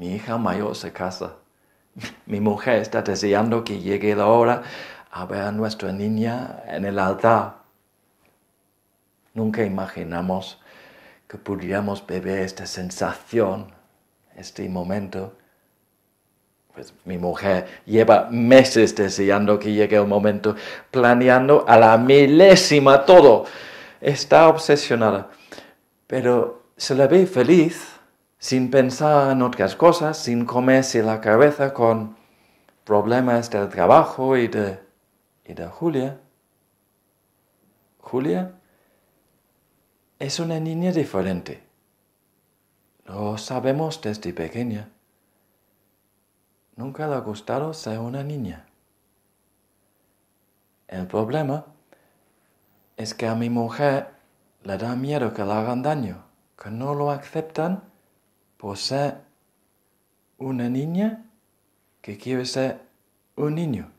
Mi hija mayor se casa. Mi mujer está deseando que llegue la hora a ver a nuestra niña en el altar. Nunca imaginamos que pudiéramos beber esta sensación, este momento. Pues mi mujer lleva meses deseando que llegue el momento, planeando a la milésima todo. Está obsesionada, pero se la ve feliz sin pensar en otras cosas, sin comerse la cabeza con problemas del trabajo y de, y de Julia. Julia es una niña diferente. Lo sabemos desde pequeña. Nunca le ha gustado ser una niña. El problema es que a mi mujer le da miedo que le hagan daño, que no lo aceptan ser una niña que quiere ser un niño.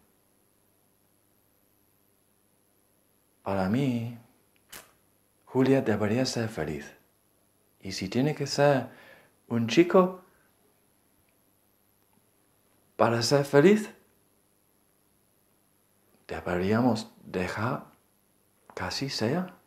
Para mí, Julia debería ser feliz. Y si tiene que ser un chico para ser feliz, deberíamos dejar casi sea.